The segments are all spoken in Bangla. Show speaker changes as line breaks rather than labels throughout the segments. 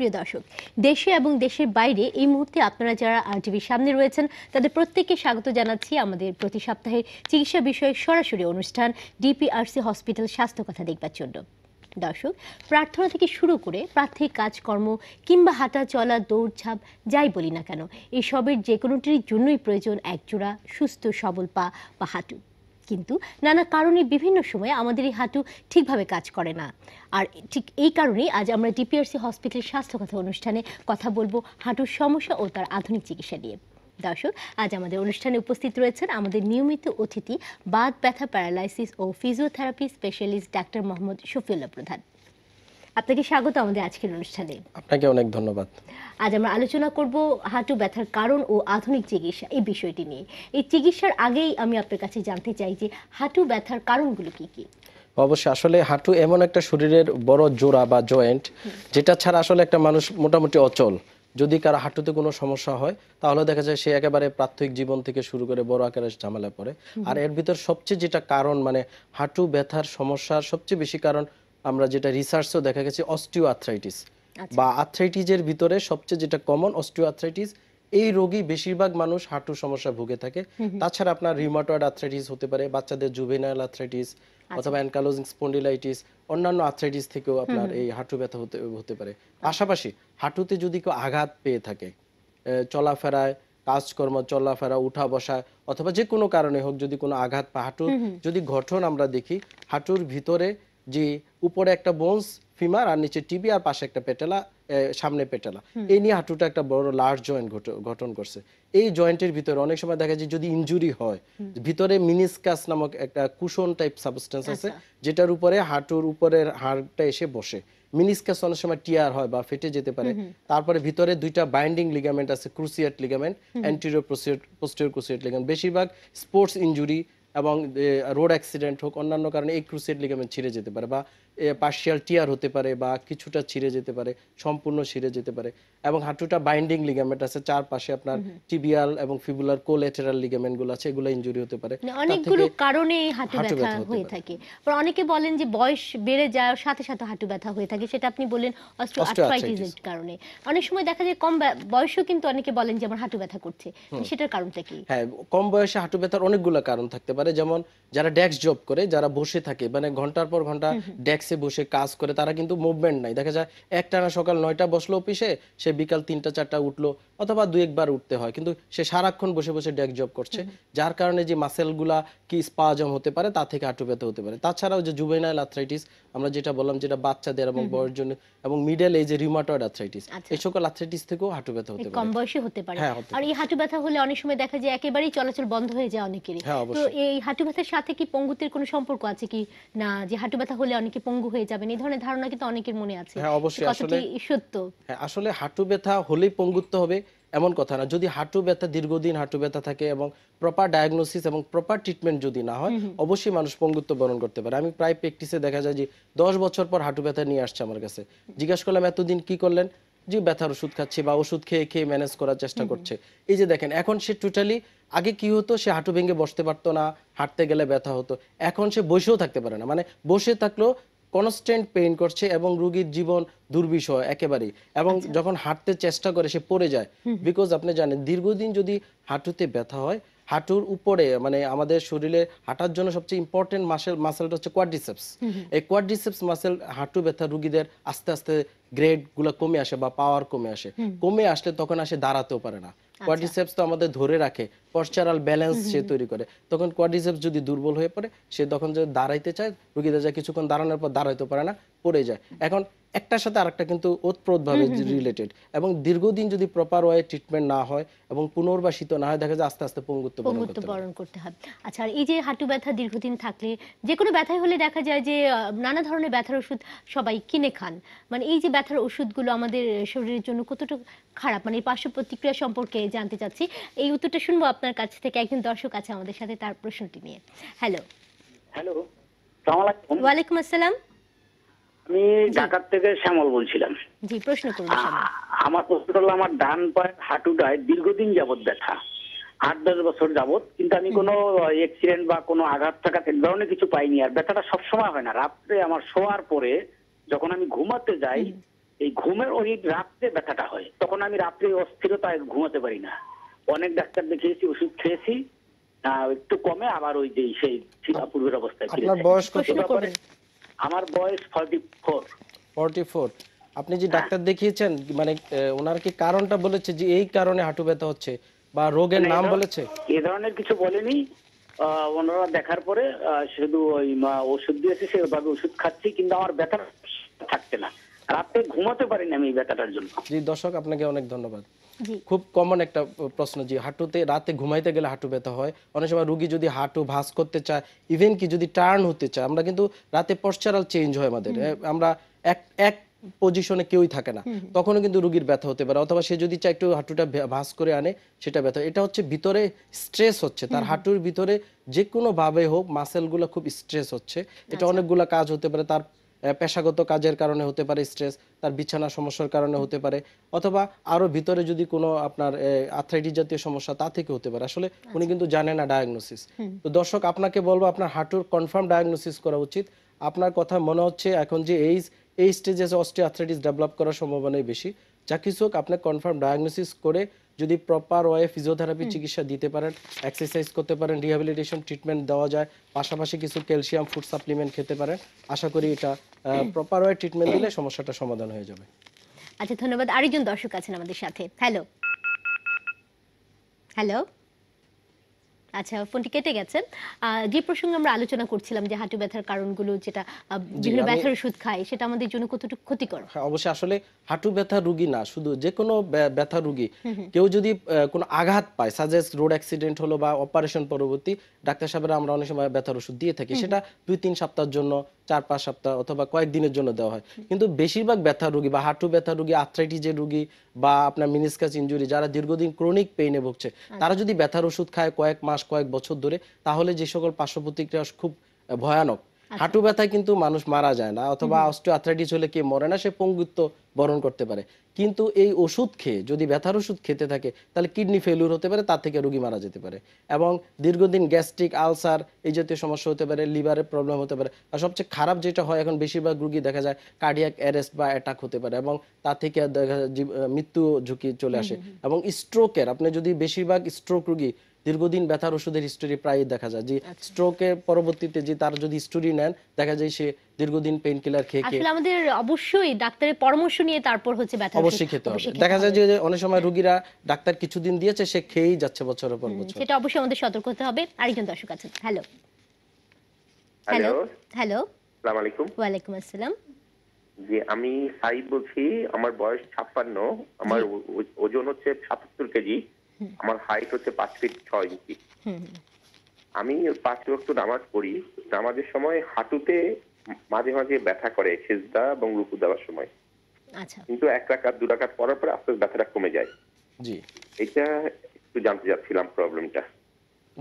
প্রিয় দর্শক দেশে এবং দেশের বাইরে এই মুহূর্তে আপনারা যারা আর টিভির সামনে রয়েছেন তাদের প্রত্যেককে স্বাগত জানাচ্ছি আমাদের প্রতি সপ্তাহের চিকিৎসা বিষয়ক সরাসরি অনুষ্ঠান ডিপিআরসি হসপিটাল স্বাস্থ্য কথা দেখবার জন্য দর্শক প্রার্থনা থেকে শুরু করে প্রার্থীর কাজকর্ম কিংবা হাঁটা চলা দৌড়ঝাঁপ যাই বলি না কেন এসবের যে কোনোটির জন্যই প্রয়োজন একজোড়া সুস্থ সবল পা বা হাঁটু কিন্তু নানা কারণে বিভিন্ন সময়ে আমাদের এই হাঁটু ঠিকভাবে কাজ করে না আর ঠিক এই কারণেই আজ আমরা ডিপিআরসি হসপিটালের স্বাস্থ্যকথা অনুষ্ঠানে কথা বলবো হাঁটুর সমস্যা ও তার আধুনিক চিকিৎসা নিয়ে দর্শক আজ আমাদের অনুষ্ঠানে উপস্থিত রয়েছেন আমাদের নিয়মিত অতিথি বাত ব্যথা প্যারালাইসিস ও physiotherapy specialist doctor Mohammad Shafiullah Pradhan আপনাকে স্বাগত আমাদের আজকের অনুষ্ঠানে
আপনাকে অনেক ধন্যবাদ
আজ আমরা আলোচনা করব হাঁটু ব্যথার কারণ ও আধুনিক চিকিৎসা এই বিষয়টি নিয়ে এই চিকিৎসার আগেই আমি আপনার কাছে জানতে চাই যে হাঁটু ব্যথার কারণগুলো কি কি
অবশ্যই আসলে হাঁটু এমন একটা শরীরের বড় জোড়া বা জয়েন্ট যেটা ছাড়া আসলে একটা মানুষ মোটামুটি অচল যদি কারো হাঁটুতে কোনো সমস্যা হয় তাহলে দেখা যায় সে একেবারে প্রাথমিক জীবন থেকে শুরু করে বড় আকারের ঝামেলা পড়ে আর এর ভিতর সবচেয়ে যেটা কারণ মানে হাঁটু ব্যথার সমস্যার সবচেয়ে বেশি কারণ আমরা যেটা রিসার্চও দেখা গেছে অস্টিও আর্থ্রাইটিস বা আর্থ্রাইটিসের ভিতরে সবচেয়ে যেটা কমন অস্টিও আর্থ্রাইটিস এই রোগী বেশিরভাগ মানুষ হাঁটুর সমস্যা ভুগে থাকে তাছাড়া আপনার রিমাটয়েড আর্থ্রাইটিস হতে পারে বাচ্চাদের জুভেনাইল আর্থ্রাইটিস অথবা অ্যানকালোজিং স্পন্ডিলাইটিস অন্যান্য আর্থ্রাইটিস থেকেও আপনার এই হাঁটু ব্যথা হতে হতে পারে পাশাপাশি হাঁটুতে যদি কেউ আঘাত পেয়ে থাকে চলাফেরায় কাজকর্ম চলাফেরা উঠা বসা অথবা যে কোনো কারণে হোক যদি কোনো আঘাত পা হাঁটুর যদি গঠন আমরা দেখি হাঁটুর ভিতরে যে উপরে একটা বোনস ফিমার আর নিচে টিবি আর পাশে একটা পেটেলা সামনে পেটেলা এই নিয়ে হাঁটুটা একটা বড় লার্জ জয়েন্ট গঠন করছে এই জয়েন্টের ভিতরে অনেক সময় দেখা যায় যদি ইনজুরি হয় ভিতরে মিনিসকাস নামক একটা কুশন টাইপ সাবস্টেন্স আছে আচ্ছা। যেটার উপরে হাঁটুর উপরের হাড়টা এসে বসে মিনিসকাস অনেক সময় টিয়ার হয় বা ফেটে যেতে পারে তারপরে ভিতরে দুইটা বাইন্ডিং লিগামেন্ট আছে cruciate ligament anterior posterior cruciate ligament বেশিরভাগ স্পোর্টস ইনজুরি এবং রোড অ্যাক্সিডেন্ট হোক অন্যান্য কারণে এই ক্রুসেড লিগামেন্ট ছিঁড়ে যেতে পারে বা পার্শিয়াল টিয়ার হতে পারে বা কিছুটা ছিঁড়ে যেতে পারে সম্পূর্ণ ছিঁড়ে যেতে পারে এবং হাঁটুটা বাইন্ডিং লিগামেন্ট আছে চারপাশে আপনার টিবিয়াল এবং ফিবুলার কোলেটেরাল লিগামেন্টগুলো আছে এগুলো ইঞ্জুরি হতে পারে মানে অনেকগুলো
কারণে হাঁটু ব্যথা হয়ে থাকে পর অনেকে বলেন যে বয়স বেড়ে যায় সাথে সাথে হাঁটু ব্যথা হয়ে থাকে সেটা আপনি বলেন অস্ট্রোআর্থ্রাইটিসের কারণে অনেক সময় দেখা যায় কম বয়সেও কিন্তু অনেকে বলেন যে আমার হাঁটু ব্যথা করছে সেটার কারণটা কি
হ্যাঁ কম বয়সে হাঁটু ব্যথার অনেকগুলো কারণ থাকতে পারে পারে যেমন যারা ডেক্স জব করে যারা বসে থাকে মানে ঘন্টার পর ঘন্টা ডেক্সে বসে কাজ করে তারা কিন্তু মুভমেন্ট নাই দেখা যায় একটানা সকাল নয়টা বসলো অফিসে সে বিকাল তিনটা চারটা উঠলো অথবা দু একবার উঠতে হয় কিন্তু সে সারাক্ষণ বসে বসে ডেক্স জব করছে যার কারণে যে মাসেলগুলা কি স্পাজম হতে পারে তা থেকে হাঁটু ব্যথা হতে পারে তাছাড়াও যে জুবেনাইল আর্থ্রাইটিস আমরা যেটা বললাম যেটা বাচ্চাদের এবং বয়স জন্য এবং মিডল এজে রিউমাটয়েড আর্থ্রাইটিস এই সকল আর্থ্রাইটিস থেকেও হাঁটু ব্যথা হতে পারে কম
বয়সে হতে পারে হ্যাঁ, আর এই হাঁটু ব্যথা হলে অনেক সময় দেখা যায় একেবারেই চলাচল বন্ধ হয়ে যায় অনেকেরই হ্যাঁ, তো এই এই হাঁটু ব্যথার সাথে কি পঙ্গুতির কোনো সম্পর্ক আছে কি না যে হাঁটু ব্যথা হলে অনেকে পঙ্গু হয়ে যাবেন এই ধরনের ধারণা কিন্তু অনেকের মনে আছে হ্যাঁ অবশ্যই আসলে সত্য
হ্যাঁ আসলে হাঁটু ব্যথা হলেই পঙ্গুত্ব হবে এমন কথা না যদি হাঁটু ব্যথা দীর্ঘদিন হাঁটু ব্যথা থাকে এবং প্রপার ডায়াগনোসিস এবং প্রপার ট্রিটমেন্ট যদি না হয় অবশ্যই মানুষ পঙ্গুত্ব বরণ করতে পারে আমি প্রায় প্র্যাকটিসে দেখা যায় যে দশ বছর পর হাঁটু ব্যথা নিয়ে আসছে আমার কাছে জিজ্ঞাসা করলাম এতদিন কি করলেন যে ব্যথার ওষুধ খাচ্ছে বা ওষুধ খেয়ে খেয়ে ম্যানেজ করার চেষ্টা করছে এই যে দেখেন এখন সে টোটালি আগে কি হতো সে হাঁটু ভেঙে বসতে পারতো না হাঁটতে গেলে ব্যথা হতো এখন সে বসেও থাকতে পারে না মানে বসে থাকলেও কনস্ট্যান্ট পেইন করছে এবং রুগীর জীবন দুর্বিষয় একেবারেই এবং আচ্ছা। যখন হাঁটতে চেষ্টা করে সে পড়ে যায় বিকজ আপনি জানেন দীর্ঘদিন যদি হাঁটুতে ব্যথা হয় হাঁটুর উপরে মানে আমাদের শরীরে হাঁটার জন্য সবচেয়ে ইম্পর্টেন্ট মাসেল মাসেলটা হচ্ছে কোয়াড্রিসেপস এই কোয়াড্রিসেপস মাসেল হাঁটু ব্যথা রুগীদের আস্তে আস্তে গুলা কমে আসে বা পাওয়ার কমে আসে কমে আসলে তখন আসে দাঁড়াতেও পারে না কোয়াড্রিসেপস আচ্ছা। তো আমাদের ধরে রাখে পশ্চারাল ব্যালেন্স সে তৈরি করে তখন কোয়াড্রিসেপস যদি দুর্বল হয়ে পড়ে সে তখন যদি দাঁড়াইতে চায় রুগীদের যা কিছুক্ষণ দাঁড়ানোর পর দাঁড়াইতে পারে না পড়ে যায় এখন একটার সাথে আরেকটা কিন্তু ওতপ্রোতভাবে রিলেটেড এবং দীর্ঘদিন যদি প্রপার ওয়ে ট্রিটমেন্ট না হয় এবং পুনর্বাসিত না হয় দেখা যায় আস্তে আস্তে পঙ্গুত্ব পঙ্গুত্ব
বরণ করতে হবে আচ্ছা আর এই যে হাঁটু ব্যথা দীর্ঘদিন থাকলে যে কোনো ব্যথাই হলে দেখা যায় যে নানা ধরনের ব্যথার ওষুধ সবাই কিনে খান মানে এই যে ব্যথার ওষুধগুলো আমাদের শরীরের জন্য কতটুকু খারাপ মানে পার্শ্ব প্রতিক্রিয়া সম্পর্কে জানতে চাচ্ছি এই উত্তরটা শুনবো আপনার কাছ থেকে একজন দর্শক আছে আমাদের সাথে তার প্রশ্নটি নিয়ে হ্যালো হ্যালো ওয়ালাইকুম আসসালাম আমি ঢাকার থেকে শ্যামল বলছিলাম আমার প্রশ্ন করুন
আমার হলো আমার ডান পায়ের হাঁটুটায় দীর্ঘদিন যাবত ব্যথা আট দশ বছর যাবত কিন্তু আমি কোনো অ্যাক্সিডেন্ট বা কোনো আঘাত থাকা এক ধরনের কিছু পাইনি আর ব্যথাটা সবসময় হয় না রাত্রে আমার শোয়ার পরে যখন আমি ঘুমাতে যাই এই ঘুমের ওই রাত্রে ব্যথাটা হয় তখন আমি রাত্রে অস্থিরতায় ঘুমাতে পারি না অনেক ডাক্তার দেখিয়েছি
ওষুধ খেয়েছি একটু কমে আবার ওই যে সেই পূর্বের অবস্থায় ফিরে
আমার বয়স 44 আপনি যে ডাক্তার দেখিয়েছেন মানে ওনার কি কারণটা বলেছে যে এই কারণে হাঁটু ব্যথা হচ্ছে বা রোগের নাম বলেছে এ ধরনের কিছু বলেনি ওনারা দেখার পরে শুধু ওই ওষুধ দিয়েছে সেভাবে ওষুধ খাচ্ছি কিন্তু আমার ব্যথা থাকছে না রাতে ঘুমাতে পারিনি আমি এই ব্যথাটার জন্য জি দর্শক আপনাকে অনেক ধন্যবাদ খুব কমন একটা প্রশ্ন যে হাঁটুতে রাতে ঘুমাইতে গেলে হাঁটু ব্যথা হয় অনেক সময় রুগী যদি হাঁটু ভাস করতে চায় ইভেন কি যদি টার্ন হতে চায় আমরা কিন্তু রাতে পশ্চারাল চেঞ্জ হয় আমাদের আমরা এক এক পজিশনে কেউই থাকে না তখনও কিন্তু রুগীর ব্যথা হতে পারে অথবা সে যদি চায় একটু হাঁটুটা ভাস করে আনে সেটা ব্যথা এটা হচ্ছে ভিতরে স্ট্রেস হচ্ছে তার হাঁটুর ভিতরে যে কোনোভাবে হোক মাসেলগুলো খুব স্ট্রেস হচ্ছে এটা আচ্ছা। অনেকগুলো কাজ হতে পারে তার পেশাগত কাজের কারণে হতে পারে স্ট্রেস তার বিছানা সমস্যার কারণে হতে পারে অথবা আরও ভিতরে যদি কোনো আপনার আথ্রাইটিস জাতীয় সমস্যা তা থেকে হতে পারে আসলে আচ্ছা। উনি কিন্তু জানে না ডায়াগনোসিস তো দর্শক আপনাকে বলবো আপনার হাঁটুর কনফার্ম ডায়াগনোসিস করা উচিত আপনার কথা মনে হচ্ছে এখন যে এইজ এই স্টেজে অস্টিও আর্থ্রাইটিস ডেভেলপ করার সম্ভাবনাই বেশি যা কিছু হোক আপনার কনফার্ম ডায়াগনোসিস করে যদি প্রপার ওয়ে ফিজিওথেরাপি চিকিৎসা দিতে পারেন এক্সারসাইজ করতে পারেন রিহ্যাবিলিটেশন ট্রিটমেন্ট দেওয়া যায় পাশাপাশি কিছু ক্যালসিয়াম ফুড সাপ্লিমেন্ট খেতে পারেন আশা করি এটা প্রপার ওয়ে ট্রিটমেন্ট দিলে সমস্যাটা সমাধান হয়ে যাবে
আচ্ছা ধন্যবাদ আরেকজন দর্শক আছেন আমাদের সাথে হ্যালো হ্যালো আচ্ছা ফোনটি কেটে গেছে যে প্রসঙ্গে আমরা আলোচনা করছিলাম যে হাঁটু ব্যথার কারণগুলো যেটা বিভিন্ন ব্যথার ওষুধ খায় সেটা আমাদের জন্য কতটুকু ক্ষতিকর হ্যাঁ,
অবশ্যই আসলে হাঁটু ব্যথা রোগী না শুধু যে কোনো ব্যথা রোগী কেউ যদি কোনো আঘাত পায় সাজেস্ট রোড অ্যাক্সিডেন্ট হলো বা অপারেশন পরবর্তী ডাক্তার সাহেবরা আমরা অনেক সময় ব্যথার ওষুধ দিয়ে থাকি সেটা দুই তিন সপ্তাহের জন্য চার পাঁচ সপ্তাহ অথবা কয়েকদিনের জন্য দেওয়া হয় কিন্তু বেশিরভাগ ব্যথা রোগী বা হাঁটু ব্যথা রোগী আর্থ্রাইটিজের রোগী বা আপনার মিনিসকাস ইঞ্জুরি যারা দীর্ঘদিন ক্রনিক পেইনে ভুগছে আচ্ছা। তারা যদি ব্যথার ওষুধ খায় কয়েক মাস মাস কয়েক বছর ধরে তাহলে যে সকল পার্শ্ব প্রতিক্রিয়া খুব ভয়ানক আচ্ছা। হাঁটু ব্যথায় কিন্তু মানুষ মারা যায় না অথবা অস্টিওআর্থ্রাইটিস হলে কে মরে না সে পঙ্গুত্ব বরণ করতে পারে কিন্তু এই ওষুধ খেয়ে যদি ব্যথার ওষুধ খেতে থাকে তাহলে কিডনি ফেলিউর হতে পারে তার থেকে রোগী মারা যেতে পারে এবং দীর্ঘদিন গ্যাস্ট্রিক আলসার এই জাতীয় সমস্যা হতে পারে লিভারের প্রবলেম হতে পারে আর সবচেয়ে খারাপ যেটা হয় এখন বেশিরভাগ রোগী দেখা যায় কার্ডিয়াক অ্যারেস্ট বা অ্যাটাক হতে পারে এবং তার থেকে দেখা মৃত্যু ঝুঁকি চলে আসে এবং স্ট্রোকের আপনি যদি বেশিরভাগ স্ট্রোক রোগী দীর্ঘদিন ব্যথার ওষুধের হিস্টোরি প্রায়ই দেখা যায় যে স্ট্রোকের আচ্ছা। পরবর্তীতে যে তার যদি হিস্টোরি নেন দেখা যায় সে দীর্ঘদিন পেইন কিলার খেয়ে আসলে
আমাদের অবশ্যই ডাক্তারের পরামর্শ নিয়ে তারপর হচ্ছে ব্যথা অবশ্যই খেতে হবে দেখা যায়
যে অনেক সময় রোগীরা ডাক্তার কিছুদিন দিয়েছে সে খেয়েই যাচ্ছে বছরের পর বছর
সেটা অবশ্যই আমাদের সতর্ক হতে হবে আরেকজন দর্শক আছেন হ্যালো হ্যালো হ্যালো
আসসালামু আলাইকুম
ওয়া আলাইকুম আসসালাম
যে আমি সাইব বলছি আমার বয়স ছাপ্পান্ন আমার ওজন হচ্ছে 77 কেজি আমার হাইট হচ্ছে পাঁচ ফিট ছয় ইঞ্চি আমি পাঁচ রক্ত নামাজ পড়ি নামাজের সময় হাঁটুতে মাঝে মাঝে ব্যথা করে সেজদা এবং রুকু দেওয়ার সময় আচ্ছা। কিন্তু এক রাকাত দু রাকাত পরার পরে আস্তে ব্যথাটা কমে যায় জি এটা একটু জানতে চাচ্ছিলাম প্রবলেমটা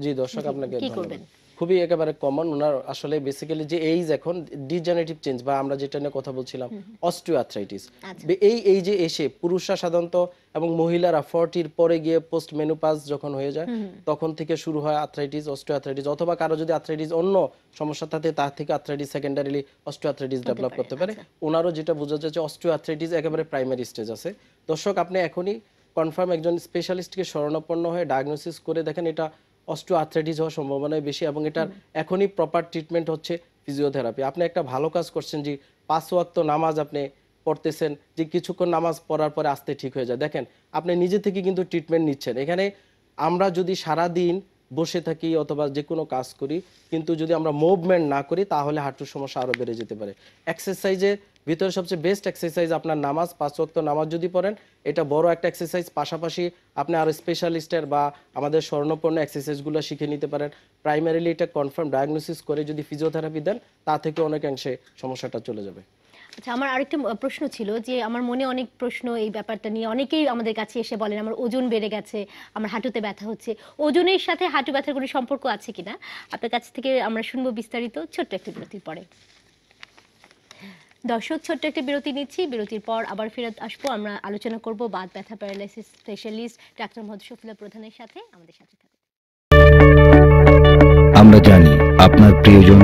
জি দর্শক আপনাকে করবেন খুবই একেবারে কমন ওনার আসলে বেসিক্যালি যে এইজ এখন ডিজেনারেটিভ চেঞ্জ বা আমরা যেটা নিয়ে কথা বলছিলাম অস্টিওআর্থ্রাইটিস আচ্ছা। এই এই যে এসে পুরুষরা সাধারণত এবং মহিলারা ফর্টির পরে গিয়ে পোস্ট মেনুপাস যখন হয়ে যায় তখন থেকে শুরু হয় আর্থ্রাইটিস অস্টিওআর্থ্রাইটিস অথবা কারো যদি আর্থ্রাইটিস অন্য সমস্যা থাকে তার থেকে আর্থ্রাইটিস সেকেন্ডারিলি অস্টিওআর্থ্রাইটিস ডেভেলপ করতে পারে আচ্ছা। ওনারও যেটা বোঝা যাচ্ছে অস্টিওআর্থ্রাইটিস একেবারে প্রাইমারি স্টেজ আছে দর্শক আপনি এখনই কনফার্ম একজন স্পেশালিস্টকে শরণাপন্ন হয়ে ডায়াগনোসিস করে দেখেন এটা অস্ট্রো আর্থ্রাইটিস হওয়ার সম্ভাবনাই বেশি এবং এটার এখনই প্রপার ট্রিটমেন্ট হচ্ছে ফিজিওথেরাপি আপনি একটা ভালো কাজ করছেন যে পাঁচ ওয়াক্ত নামাজ আপনি পড়তেছেন যে কিছুক্ষণ নামাজ পড়ার পরে আসতে ঠিক হয়ে যায় দেখেন আপনি নিজে থেকে কিন্তু ট্রিটমেন্ট নিচ্ছেন এখানে আমরা যদি সারা দিন বসে থাকি অথবা যে কোনো কাজ করি কিন্তু যদি আমরা মুভমেন্ট না করি তাহলে হাঁটুর সমস্যা আরও বেড়ে যেতে পারে এক্সারসাইজে ভিতরে সবচেয়ে বেস্ট এক্সারসাইজ আপনার নামাজ পাঁচ ওয়াক্ত নামাজ যদি পড়েন এটা বড় একটা এক্সারসাইজ পাশাপাশি আপনি আরও স্পেশালিস্টের বা আমাদের স্বর্ণপূর্ণ এক্সারসাইজগুলো শিখে নিতে পারেন প্রাইমারিলি এটা কনফার্ম ডায়াগনোসিস করে যদি ফিজিওথেরাপি দেন তা থেকে অনেকাংশে সমস্যাটা চলে যাবে
আচ্ছা আমার আরেকটা প্রশ্ন ছিল যে আমার মনে অনেক প্রশ্ন এই ব্যাপারটা নিয়ে অনেকেই আমাদের কাছে এসে বলেন আমার ওজন বেড়ে গেছে আমার হাঁটুতে ব্যথা হচ্ছে ওজনের সাথে হাঁটু ব্যথার কোনো সম্পর্ক আছে কিনা আপনার কাছ থেকে আমরা শুনবো বিস্তারিত ছোট্ট একটা বিরতির পরে দর্শক ছোট্ট একটা বিরতি নিচ্ছি বিরতির পর আবার ফেরত আসবো আমরা আলোচনা করব বাদ ব্যথা paralysis specialist doctor Mohammad Shafiullah প্রধানের সাথে আমাদের সাথে থাকুন
আমরা জানি আপনার প্রিয়জন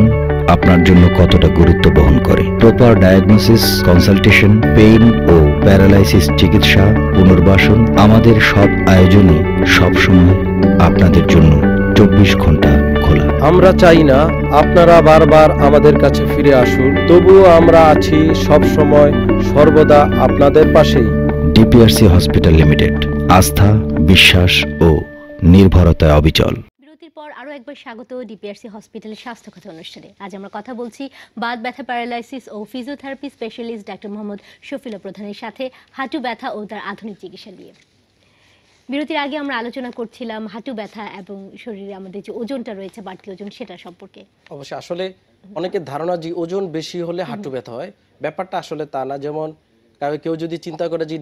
আপনার জন্য কতটা গুরুত্ব বহন করে প্রপার ডায়াগনোসিস কনসালটেশন পেইন ও প্যারালাইসিস
চিকিৎসা পুনর্বাসন আমাদের সব আয়োজনে সবসময় আপনাদের
জন্য চব্বিশ ঘন্টা খোলা
আমরা চাই না আপনারা বারবার আমাদের কাছে ফিরে আসুন তবুও আমরা আছি সব সময় সর্বদা আপনাদের পাশেই ডিপিআরসি হসপিটাল লিমিটেড আস্থা বিশ্বাস ও নির্ভরতায়
অবিচল
পর আরও একবার স্বাগত ডিপিআরসি হসপিটালের অনুষ্ঠানে আজ আমরা কথা বলছি বাত ব্যথা প্যারালাইসিস ও physiotherapy specialist doctor Mohammad Shafiullah প্রধানের সাথে হাঁটু ব্যথা ও তার আধুনিক চিকিৎসা নিয়ে বিরতির আগে আমরা আলোচনা করছিলাম হাঁটু ব্যথা এবং শরীরে আমাদের যে ওজনটা রয়েছে বাড়তি ওজন সেটা সম্পর্কে
অবশ্যই আসলে অনেকের ধারণা যে ওজন বেশি হলে হাঁটু ব্যথা হয় ব্যাপারটা আসলে তা না যেমন কেউ যদি চিন্তা করে যে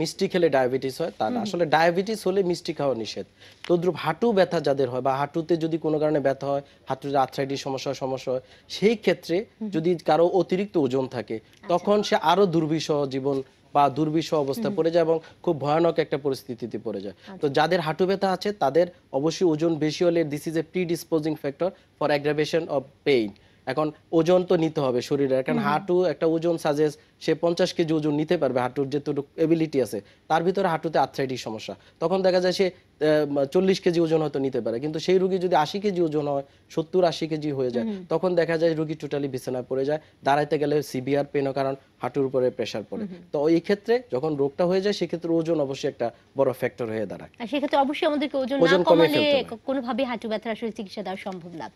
মিষ্টি খেলে ডায়াবেটিস হয় তা না আসলে ডায়াবেটিস হলে মিষ্টি খাওয়া নিষেধ তদ্রুপ হাঁটু ব্যথা যাদের হয় বা হাঁটুতে যদি কোনো কারণে ব্যথা হয় হাঁটুতে আর্থ্রাইটিস সমস্যা হয় সমস্যা হয় সেই ক্ষেত্রে যদি কারো অতিরিক্ত ওজন থাকে আচ্ছা। তখন সে আরও দুর্বিষহ জীবন বা দুর্বিষ অবস্থায় পড়ে যায় এবং খুব ভয়ানক একটা পরিস্থিতিতে পড়ে যায় আচ্ছা। তো যাদের হাঁটু ব্যথা আছে তাদের অবশ্যই ওজন বেশি হলে this is a predisposing factor for aggravation of pain এখন ওজন তো নিতে হবে শরীরের কারণ হাঁটু একটা ওজন সাজেস্ট সে পঞ্চাশ কেজি ওজন নিতে পারবে হাঁটুর যেটুকু এবিলিটি আছে তার ভিতরে হাঁটুতে আর্থ্রাইটিক সমস্যা তখন দেখা যায় সে চল্লিশ কেজি ওজন হয়তো নিতে পারে কিন্তু সেই রুগী যদি আশি কেজি ওজন হয় সত্তর আশি কেজি হয়ে যায় তখন দেখা যায় রুগী টোটালি বিছানায় পড়ে যায় দাঁড়াইতে গেলে সিভিয়ার পেনও কারণ হাঁটুর উপরে প্রেশার পড়ে তো এই ক্ষেত্রে যখন রোগটা হয়ে যায় সেক্ষেত্রে ওজন অবশ্যই একটা বড় ফ্যাক্টর হয়ে দাঁড়ায়
সেক্ষেত্রে অবশ্যই আমাদেরকে ওজন না কমালে কোনোভাবে হাঁটু ব্যথার আসলে চিকিৎসা দেওয়া সম্ভব না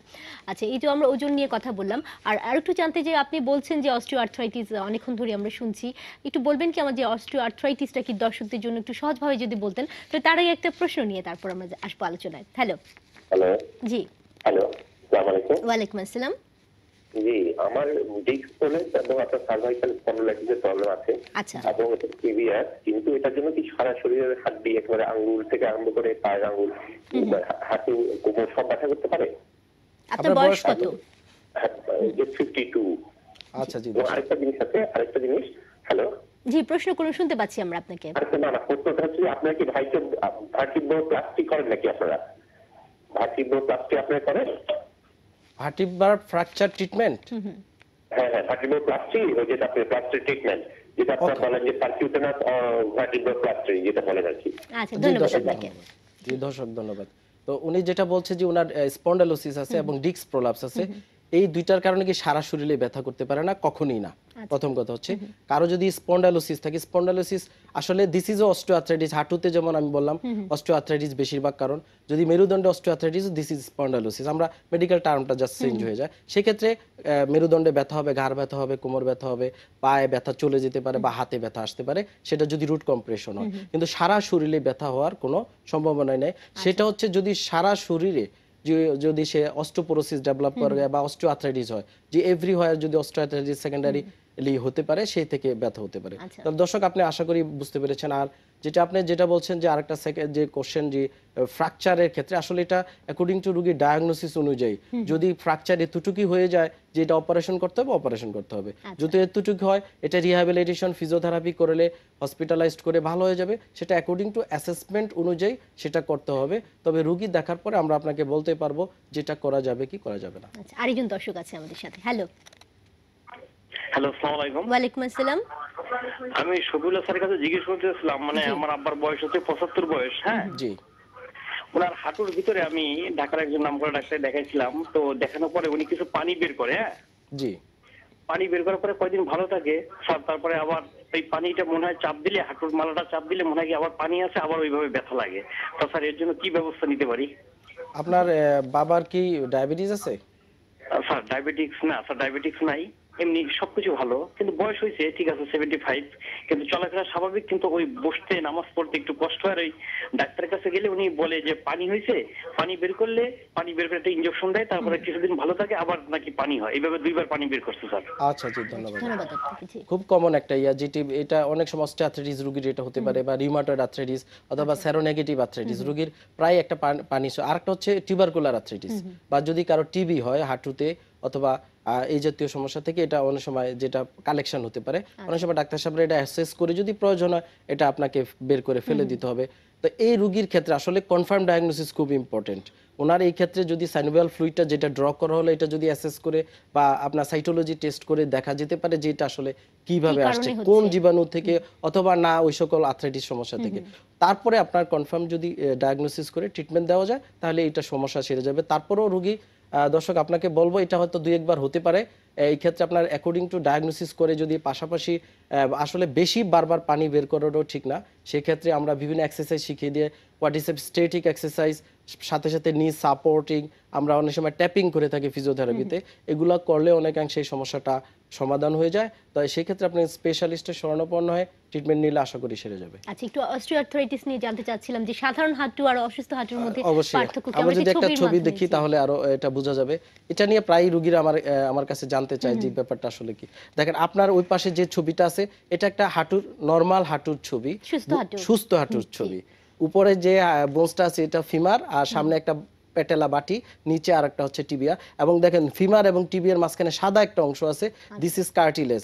আচ্ছা এই তো আমরা ওজন নিয়ে কথা বললাম আর আরেকটু জানতে যে আপনি বলছেন যে অস্টিওআর্থ্রাইটিস অনেকক্ষণ ধরে করে আমরা শুনছি একটু বলবেন কি আমার যে অস্ট্রিও আর্থ্রাইটিসটা কি দর্শকদের জন্য একটু সহজভাবে যদি বলতেন তো তারই একটা প্রশ্ন নিয়ে তারপর আমরা আসবো আলোচনায় হ্যালো হ্যালো জি হ্যালো ওয়ালাইকুম আসসালাম
জি আমার ডিস্ক এবং আপনার সার্ভাইকাল প্রবলেম আছে আচ্ছা। এবং কিন্তু এটার জন্য কি সারা শরীরের হাড্ডি একেবারে আঙ্গুল থেকে আরম্ভ করে পায়ের আঙ্গুল হাতে কোমর সব ব্যথা করতে পারে আপনার বয়স কত ফিফটি টু হ্যাঁ, আচ্ছা জি আরেকটা জিনিস আছে আরেকটা জিনিস হ্যালো
জি প্রশ্ন শুনতে পাচ্ছি আমরা আপনাকে
আচ্ছা না প্রশ্নটা হচ্ছে আপনারা কি ভাইকে প্লাস্টিক করেন নাকি আপনারা প্লাস্টিক আপনারা করেন
ফ্র্যাকচার ট্রিটমেন্ট
হ্যাঁ হ্যাঁ ভার্টিব্রো প্লাস্টিক ওই যেটা আপনি প্লাস্টিক ট্রিটমেন্ট যেটা আপনারা বলেন যে পার্কিউটেনাস প্লাস্টিক যেটা
বলেন আর কি আচ্ছা
ধন্যবাদ আপনাকে
জি দর্শক ধন্যবাদ তো উনি যেটা বলছে যে উনার স্পন্ডালোসিস আছে এবং ডিক্স প্রলাপস আছে এই দুইটার কারণে কি সারা শরীরে ব্যথা করতে পারে না কখনই না আচ্ছা। প্রথম কথা হচ্ছে কারো যদি স্পন্ডালোসিস থাকে স্পন্ডালোসিস আসলে দিস ইজ অস্ট্রোআর্থ্রাইটিস হাঁটুতে যেমন আমি বললাম অস্ট্রোআর্থ্রাইটিস বেশিরভাগ কারণ যদি মেরুদণ্ডে অস্ট্রোআর্থ্রাইটিস দিস ইজ স্পন্ডালোসিস আমরা মেডিকেল টার্মটা জাস্ট চেঞ্জ হয়ে যায় সেক্ষেত্রে মেরুদণ্ডে ব্যথা হবে ঘাড় ব্যথা হবে কোমর ব্যথা হবে পায়ে ব্যথা চলে যেতে পারে বা হাতে ব্যথা আসতে পারে সেটা যদি রুট কম্প্রেশন হয় কিন্তু সারা শরীরে ব্যথা হওয়ার কোনো সম্ভাবনাই নেই আচ্ছা। সেটা হচ্ছে যদি সারা শরীরে যদি সে অস্টোপোরোসিস ডেভেলপ করে বা অস্টিওআর্থ্রাইটিস হয় যে এভরি হয় যদি অস্টিওআর্থ্রাইটিস সেকেন্ডারি হতে পারে সেই থেকে ব্যথা হতে পারে আচ্ছা। তাহলে দর্শক আপনি আশা করি বুঝতে পেরেছেন আর যেটা আপনি যেটা বলছেন যে আরেকটা যে কোশ্চেন যে ফ্র্যাকচারের ক্ষেত্রে আসলে এটা অ্যাকর্ডিং টু রুগীর ডায়াগনোসিস অনুযায়ী যদি ফ্র্যাকচার এতটুকু হয়ে যায় যে এটা অপারেশন করতে হবে অপারেশন করতে হবে আচ্ছা। যদি এতটুকু হয় এটা রিহ্যাবিলিটেশন ফিজিওথেরাপি করলে হসপিটালাইজড করে ভালো হয়ে যাবে সেটা অ্যাকর্ডিং টু অ্যাসেসমেন্ট অনুযায়ী সেটা করতে হবে তবে রুগী দেখার পরে আমরা আপনাকে বলতে পারবো যেটা করা যাবে কি করা যাবে না
আচ্ছা, আরেকজন দর্শক আছে আমাদের সাথে হ্যালো হ্যালো আসসালামু ওয়ালাইকুম আসসালাম আমি শফিউল স্যারের কাছে জিজ্ঞেস করতে করতেছিলাম মানে আমার আব্বার বয়স হচ্ছে পঁচাত্তর বয়স হ্যাঁ জি ওনার হাঁটুর ভিতরে
আমি ঢাকার একজন নাম করা ডাক্তার দেখাইছিলাম তো দেখানোর পরে উনি কিছু পানি বের করে হ্যাঁ জি পানি বের করার পরে কয়দিন ভালো থাকে সব তারপরে আবার এই পানিটা মনে হয় চাপ দিলে হাঁটুর মালাটা চাপ দিলে মনে হয় আবার পানি আছে আবার ওইভাবে ব্যথা লাগে তো স্যার এর জন্য কি ব্যবস্থা নিতে পারি আপনার বাবার কি ডায়াবেটিস আছে স্যার ডায়াবেটিস না স্যার ডায়াবেটিস নাই এমনি সবকিছু ভালো কিন্তু বয়স হয়েছে ঠিক আছে সেভেন্টি ফাইভ কিন্তু চলাফেরা স্বাভাবিক কিন্তু ওই বসতে নামাজ পড়তে একটু কষ্ট হয় ওই ডাক্তারের কাছে গেলে উনি বলে যে পানি হয়েছে পানি বের করলে পানি বের করে একটা ইঞ্জেকশন দেয় তারপরে কিছুদিন ভালো থাকে আবার নাকি পানি হয় এইভাবে দুইবার পানি বের করছে স্যার আচ্ছা, আচ্ছা জি ধন্যবাদ খুব কমন একটা ইয়া যেটি এটা অনেক সময় অস্টিয়াথ্রাইটিস রোগীর এটা হতে পারে বা রিউমাটয়েড আর্থ্রাইটিস অথবা সেরোনেগেটিভ আচ্ছা। আর্থ্রাইটিস রোগীর প্রায় একটা পানি আর একটা হচ্ছে টিউবারকুলার আর্থ্রাইটিস বা যদি কারো টিবি হয় হাঁটুতে অথবা এই জাতীয় সমস্যা থেকে এটা অনেক সময় যেটা কালেকশন হতে পারে আচ্ছা। অনেক সময় ডাক্তার সাহেবরা এটা অ্যাসেস করে যদি প্রয়োজন হয় এটা আপনাকে বের করে ফেলে দিতে হবে তো এই রুগীর ক্ষেত্রে আসলে কনফার্ম ডায়াগনোসিস খুব ইম্পর্টেন্ট ওনার এই ক্ষেত্রে যদি সাইনোভাল ফ্লুইডটা যেটা ড্র করা হলো এটা যদি অ্যাসেস করে বা আপনার সাইটোলজি টেস্ট করে দেখা যেতে পারে যে এটা আসলে কিভাবে আসছে কোন জীবাণু থেকে অথবা না ওই সকল আথরাইটিস সমস্যা থেকে তারপরে আপনার কনফার্ম যদি ডায়াগনোসিস করে ট্রিটমেন্ট দেওয়া যায় তাহলে এটা সমস্যা সেরে যাবে তারপরেও রুগী দর্শক আপনাকে বলবো এটা হয়তো দুই একবার হতে পারে এই ক্ষেত্রে আপনার অ্যাকর্ডিং টু ডায়াগনোসিস করে যদি পাশাপাশি আসলে বেশি বারবার পানি বের করাটাও ঠিক না সেক্ষেত্রে আমরা বিভিন্ন এক্সারসাইজ শিখিয়ে দিয়ে what is a static exercise সাথে সাথে নি সাপোর্টিং আমরা অনেক সময় ট্যাপিং করে থাকি ফিজিওথেরাপিতে এগুলো করলে অনেকাংশে এই সমস্যাটা সমাধান হয়ে যায় তাই সেক্ষেত্রে আপনি স্পেশালিস্টের শরণাপন্ন হয়ে ট্রিটমেন্ট নিলে আশা করি সেরে যাবে
আচ্ছা একটু অস্টিওআর্থ্রাইটিস নিয়ে জানতে চাচ্ছিলাম যে সাধারণ হাঁটু আর অসুস্থ হাঁটুর মধ্যে পার্থক্য কি আমরা যদি একটা ছবি দেখি
তাহলে আরো এটা বোঝা যাবে এটা নিয়ে প্রায় রোগীরা আমার আমার কাছে জানতে চায় যে ব্যাপারটা আসলে কি দেখেন আপনার ওই পাশে যে ছবিটা আছে এটা একটা হাঁটুর নরমাল হাঁটুর ছবি সুস্থ হাঁটুর ছবি উপরে যে ব্রোঞ্জটা আছে এটা ফিমার আর সামনে একটা পেটেলা বাটি নিচে আর একটা হচ্ছে টিবিয়া এবং দেখেন ফিমার এবং টিবিয়ার মাঝখানে সাদা একটা অংশ আছে দিস ইজ কার্টিলেস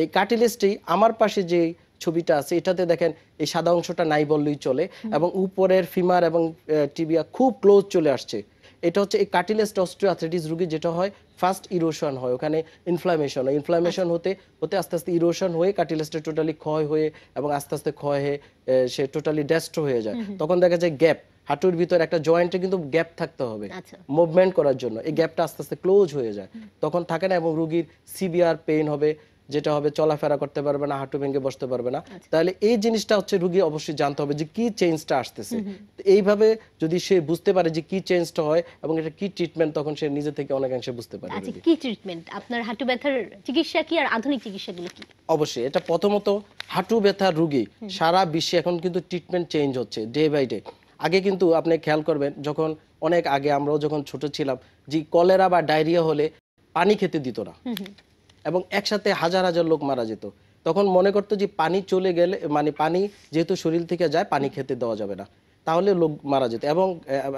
এই কার্টিলেসটি আমার পাশে যে ছবিটা আছে এটাতে দেখেন এই সাদা অংশটা নাই বললেই চলে এবং উপরের ফিমার এবং টিবিয়া খুব ক্লোজ চলে আসছে এটা হচ্ছে এই কার্টিলেস্ট অস্ট্রিও আর্থ্রাইটিস রোগী যেটা হয় ফার্স্ট ইরোশন হয় ওখানে ইনফ্লামেশন হয় ইনফ্লামেশন আচ্ছা। হতে হতে আস্তে আস্তে ইরোশন হয়ে কাটিলেসটা টোটালি ক্ষয় হয়ে এবং আস্তে আস্তে ক্ষয় হয়ে সে টোটালি ডেস্ট হয়ে যায় তখন দেখা যায় গ্যাপ হাঁটুর ভিতর একটা জয়েন্টে কিন্তু গ্যাপ থাকতে হবে মুভমেন্ট আচ্ছা। করার জন্য এই গ্যাপটা আস্তে আস্তে ক্লোজ হয়ে যায় তখন থাকে না এবং রুগীর সিভিয়ার পেইন হবে যেটা হবে চলাফেরা করতে পারবে না হাঁটু ভেঙে বসতে পারবে না আচ্ছা। তাহলে এই জিনিসটা হচ্ছে রুগী অবশ্যই জানতে হবে যে কি চেঞ্জটা আসতেছে এইভাবে যদি সে বুঝতে পারে যে কি চেঞ্জটা হয় এবং এটা কি ট্রিটমেন্ট তখন সে নিজে থেকে অনেকাংশে বুঝতে পারে আচ্ছা
কি ট্রিটমেন্ট আপনার হাঁটু ব্যথার চিকিৎসা কি আর আধুনিক চিকিৎসাগুলো কি
অবশ্যই এটা প্রথমত হাঁটু ব্যথার রুগী সারা বিশ্বে এখন কিন্তু ট্রিটমেন্ট চেঞ্জ হচ্ছে ডে বাই ডে আগে কিন্তু আপনি খেয়াল করবেন যখন অনেক আগে আমরাও যখন ছোট ছিলাম যে কলেরা বা ডায়রিয়া হলে পানি খেতে দিত না এবং একসাথে হাজার হাজার লোক মারা যেত তখন মনে করতো যে পানি চলে গেলে মানে পানি যেহেতু শরীর থেকে যায় পানি খেতে দেওয়া যাবে না তাহলে লোক মারা যেত এবং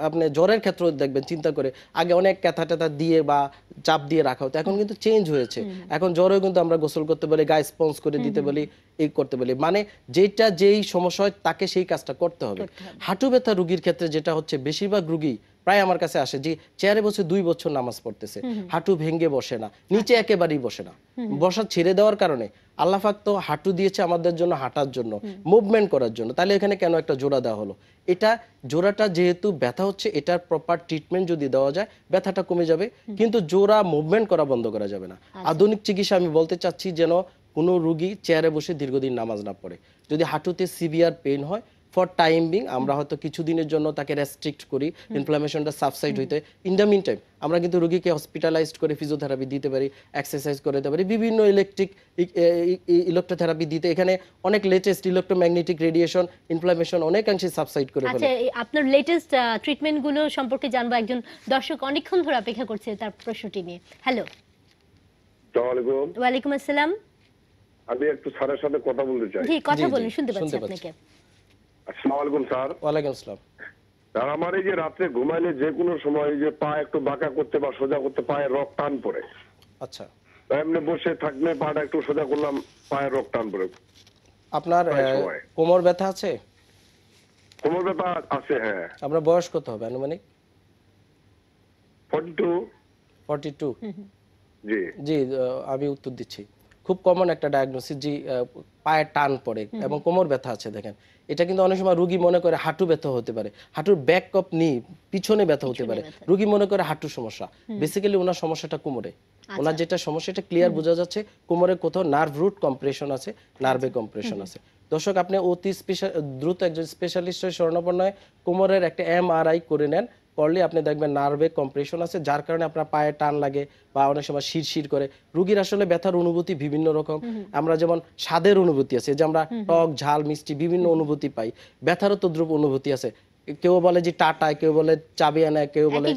আপনি জ্বরের ক্ষেত্রেও দেখবেন চিন্তা করে আগে অনেক ক্যাথা ট্যাথা দিয়ে বা চাপ দিয়ে রাখা হতো এখন কিন্তু চেঞ্জ হয়েছে এখন জ্বরেও কিন্তু আমরা গোসল করতে বলি গায়ে স্পঞ্জ করে দিতে বলি এই করতে বলি মানে যেটা যেই সমস্যা হয় তাকে সেই কাজটা করতে হবে হাঁটু ব্যথা রুগীর ক্ষেত্রে যেটা হচ্ছে বেশিরভাগ রুগী প্রায় আমার কাছে আসে যে চেয়ারে বসে দুই বছর নামাজ পড়তেছে হাঁটু ভেঙ্গে বসে না নিচে একেবারেই বসে না বসা ছেড়ে দেওয়ার কারণে আল্লাহ তো হাঁটু দিয়েছে আমাদের জন্য হাঁটার জন্য মুভমেন্ট করার জন্য তাহলে এখানে কেন একটা জোড়া দেওয়া হলো এটা জোড়াটা যেহেতু ব্যথা হচ্ছে এটার প্রপার ট্রিটমেন্ট যদি দেওয়া যায় ব্যথাটা কমে যাবে কিন্তু জোড়া মুভমেন্ট করা বন্ধ করা যাবে না আচ্ছা। আধুনিক চিকিৎসা আমি বলতে চাচ্ছি যেন কোনো রুগী চেয়ারে বসে দীর্ঘদিন নামাজ না পড়ে যদি হাঁটুতে সিভিয়ার পেন হয় ফর টাইম বিং আমরা হয়তো কিছুদিনের জন্য তাকে রেস্ট্রিক্ট করি ইনফ্লামেশনটা সাবসাইড হইতে ইন দ্য মিন টাইম আমরা কিন্তু রোগীকে হসপিটালাইজড করে ফিজিওথেরাপি দিতে পারি এক্সারসাইজ করে দিতে পারি বিভিন্ন ইলেকট্রিক ইলেকট্রোথেরাপি দিতে এখানে অনেক লেটেস্ট ইলেকট্রোম্যাগনেটিক রেডিয়েশন ইনফ্লামেশন অনেকাংশে সাবসাইড করে আচ্ছা
আপনার লেটেস্ট ট্রিটমেন্টগুলো সম্পর্কে জানবো একজন দর্শক অনেকক্ষণ ধরে অপেক্ষা করছে তার প্রশ্নটি নিয়ে হ্যালো ওয়ালাইকুম আসসালাম
আমি একটু স্যারের সাথে কথা বলতে চাই জি কথা বলুন শুনতে পাচ্ছি আপনাকে আসসালামু আলাইকুম স্যার আমার এই যে রাতে ঘুমাইলে যে কোনো সময় যে পা একটু বাঁকা করতে বা সোজা করতে রক টান পড়ে আচ্ছা এমনি বসে থাকলে পাটা একটু সোজা করলাম রক টান পড়ে
আপনার কোমর ব্যথা আছে কোমর ব্যথা আছে হ্যাঁ আপনার বয়স কত হবে আনুমানিক 42 টু জি জি আমি উত্তর দিচ্ছি খুব কমন একটা ডায়াগনোসিস যে পায়ের টান পড়ে এবং কোমর ব্যথা আছে দেখেন এটা কিন্তু অনেক সময় রুগী মনে করে হাঁটু ব্যথা হতে পারে হাঁটুর ব্যাক কপ নি পিছনে ব্যথা হতে পারে রুগী মনে করে হাঁটু সমস্যা বেসিক্যালি ওনার সমস্যাটা কোমরে আচ্ছা। ওনার যেটা সমস্যা এটা ক্লিয়ার বোঝা যাচ্ছে কোমরে কোথাও নার্ভ রুট কম্প্রেশন আছে নার্ভে আচ্ছা। কম্প্রেশন আছে দর্শক আপনি অতি স্পেশাল দ্রুত একজন স্পেশালিস্টের শরণাপন্ন কোমরের একটা এম আর আই করে নেন পড়লে আপনি দেখবেন নার্ভে কম্প্রেশন আছে যার কারণে আপনার পায়ে টান লাগে বা অনেক সময় শিরশির করে রুগীর আসলে ব্যথার অনুভূতি বিভিন্ন রকম আমরা যেমন স্বাদের অনুভূতি আছে যে আমরা টক ঝাল মিষ্টি বিভিন্ন অনুভূতি পাই ব্যথারও তদ্রুপ অনুভূতি আছে কেউ বলে যে টাটা কেউ বলে চাবি আনা কেউ বলে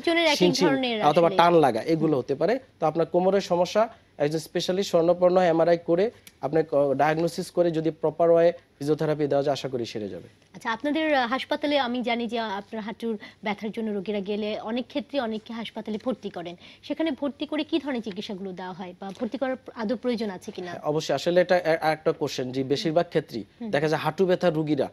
অথবা টান লাগা এগুলো হতে পারে তো আপনার কোমরের সমস্যা একজন স্পেশালিস্ট স্বর্ণপর্ণ এমআরআই করে আপনার ডায়াগনোসিস করে যদি প্রপার ওয়ে ফিজিওথেরাপি দেওয়া যায় আশা করি সেরে যাবে
আচ্ছা আপনাদের হাসপাতালে আমি জানি যে আপনার হাঁটুর ব্যথার জন্য রোগীরা গেলে অনেক ক্ষেত্রে অনেককে হাসপাতালে ভর্তি করেন সেখানে ভর্তি করে কি ধরনের চিকিৎসাগুলো দেওয়া হয় বা ভর্তি করার আদৌ প্রয়োজন আছে কিনা হ্যাঁ,
অবশ্যই আসলে এটা একটা কোশ্চেন যে বেশিরভাগ ক্ষেত্রে দেখা যায় হাঁটু ব্যথার রোগীরা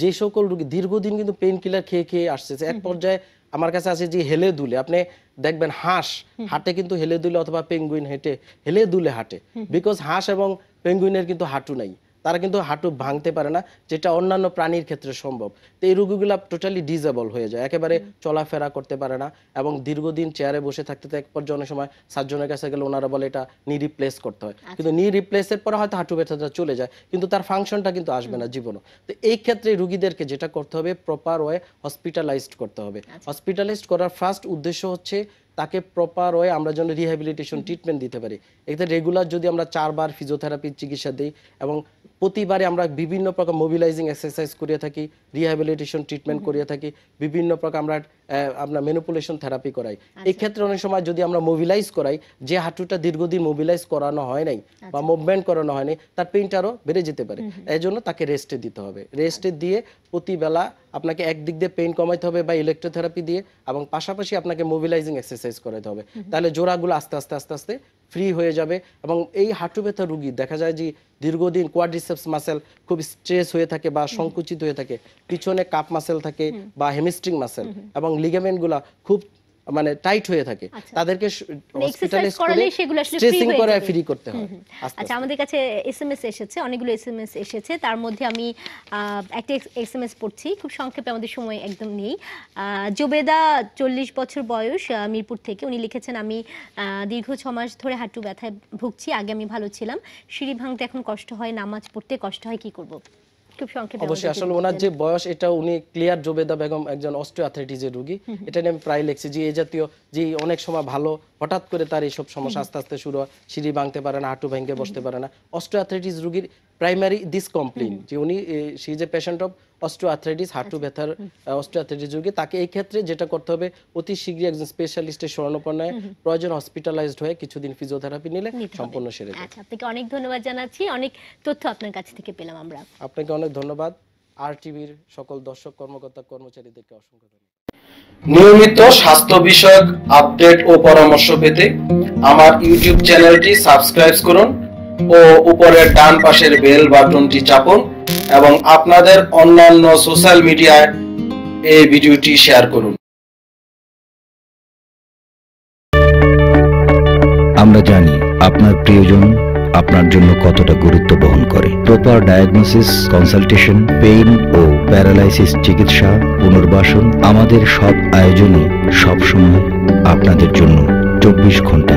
যে সকল রোগী দীর্ঘদিন কিন্তু পেইন কিলার খেয়ে খেয়ে আসছে এক পর্যায়ে আমার কাছে আছে যে হেলে দুলে আপনি দেখবেন হাঁস হাটে কিন্তু হেলে দুলে অথবা পেঙ্গুইন হেঁটে হেলে দুলে হাঁটে বিকজ হাঁস এবং পেঙ্গুইনের কিন্তু হাঁটু নাই তারা কিন্তু হাঁটু ভাঙতে পারে না যেটা অন্যান্য প্রাণীর ক্ষেত্রে সম্ভব তো এই রোগীগুলো টোটালি ডিজেবল হয়ে যায় একেবারে চলাফেরা করতে পারে না এবং দীর্ঘদিন চেয়ারে বসে থাকতে এক পর্যায়ে অনেক সময় সার্জনের কাছে গেলে ওনারা বলে এটা নি রিপ্লেস করতে হয় আচ্ছা। কিন্তু নি রিপ্লেসের পরে হয়তো হাঁটু ব্যথাটা চলে যায় কিন্তু তার ফাংশনটা কিন্তু আসবে না জীবনও তো এই ক্ষেত্রে রুগীদেরকে যেটা করতে হবে প্রপার ওয়ে হসপিটালাইজড করতে হবে হসপিটালাইজড আচ্ছা। করার ফার্স্ট উদ্দেশ্য হচ্ছে তাকে প্রপার ওয়ে আমরা যেন রিহ্যাবিলিটেশন ট্রিটমেন্ট দিতে পারি এতে রেগুলার যদি আমরা চারবার ফিজিওথেরাপির চিকিৎসা দিই এবং প্রতিবারে আমরা বিভিন্ন প্রকার মোবিলাইজিং এক্সারসাইজ করিয়ে থাকি রিহ্যাবিলিটেশন ট্রিটমেন্ট করিয়ে থাকি বিভিন্ন প্রকার আমরা আমরা মেনুপুলেশন থেরাপি করাই আচ্ছা। ক্ষেত্রে অনেক সময় যদি আমরা মোবিলাইজ করাই যে হাঁটুটা দীর্ঘদিন মোবিলাইজ করানো হয় নাই আচ্ছা। বা মুভমেন্ট করানো হয়নি তার পেইনটা আরও বেড়ে যেতে পারে এই জন্য তাকে রেস্টে দিতে হবে রেস্টে দিয়ে প্রতিবেলা আপনাকে একদিক দিয়ে পেইন কমাইতে হবে বা ইলেকট্রোথেরাপি দিয়ে এবং পাশাপাশি আপনাকে মোবিলাইজিং এক্সারসাইজ করাতে হবে তাহলে জোড়াগুলো আস্তে আস্তে আস্তে আস্তে ফ্রি হয়ে যাবে এবং এই হাঁটু ব্যথা রুগী দেখা যায় যে দীর্ঘদিন কোয়াড্রিসেপস মাসেল খুব স্ট্রেস হয়ে থাকে বা সংকুচিত হয়ে থাকে পিছনে কাপ মাসেল থাকে বা হেমিস্ট্রিং মাসেল এবং লিগামেন্টগুলা খুব মানে টাইট হয়ে থাকে আচ্ছা। তাদেরকে হসপিটালে ফ্রি করে ফ্রি করতে হয়
আচ্ছা আমাদের কাছে এসএমএস এসেছে অনেকগুলো এসএমএস এসেছে তার মধ্যে আমি একটা এসএমএস পড়ছি খুব সংক্ষেপে আমাদের সময় একদম নেই জুবেদা চল্লিশ বছর বয়স মিরপুর থেকে উনি লিখেছেন আমি দীর্ঘ ছ মাস ধরে হাঁটু ব্যথায় ভুগছি আগে আমি ভালো ছিলাম সিঁড়ি ভাঙতে এখন কষ্ট হয় নামাজ পড়তে কষ্ট হয় কি করব অবশ্যই আসলে ওনার যে
বয়স এটা উনি ক্লিয়ার জোবেদা বেগম একজন অস্ট্রিও অ্যাথলেটিসের রোগী এটা নিয়ে আমি প্রায় লিখছি যে এই জাতীয় যে অনেক সময় ভালো হঠাৎ করে তার এইসব সমস্যা আস্তে আস্তে শুরু হয় সিঁড়ি ভাঙতে পারে না হাঁটু ভেঙে বসতে পারে না অস্ট্রিও রুগীর প্রাইমারি দিস কমপ্লেন যে উনি she a patient of osteoarthritis হাঁটু ব্যথার অস্ট্রোআথ্রাইটিস রোগী তাকে এই ক্ষেত্রে যেটা করতে হবে অতি শীঘ্রই একজন স্পেশালিস্টের শরণাপন্নায় প্রয়োজন হসপিটালাইজড হয়ে কিছুদিন ফিজিওথেরাপি নিলে সম্পূর্ণ সেরে
যাবে আচ্ছা, আপনাকে অনেক ধন্যবাদ জানাচ্ছি অনেক তথ্য আপনার কাছ থেকে পেলাম আমরা
আপনাকে অনেক ধন্যবাদ আর টিভির সকল দর্শক কর্মকর্তা কর্মচারীদেরকে অসংখ্য ধন্যবাদ নিয়মিত স্বাস্থ্য বিষয়ক আপডেট ও পরামর্শ পেতে আমার ইউটিউব চ্যানেলটি সাবস্ক্রাইব করুন ও উপরের ডান পাশের বেল বাটনটি চাপুন এবং আপনাদের অন্যান্য সোশ্যাল মিডিয়ায় এই ভিডিওটি শেয়ার করুন
আমরা জানি আপনার প্রিয়জন আপনার জন্য কতটা গুরুত্ব বহন করে প্রপার ডায়াগনোসিস কনসালটেশন পেইন
ও প্যারালাইসিস চিকিৎসা পুনর্বাসন আমাদের সব আয়োজনে সবসময় আপনাদের জন্য চব্বিশ ঘন্টা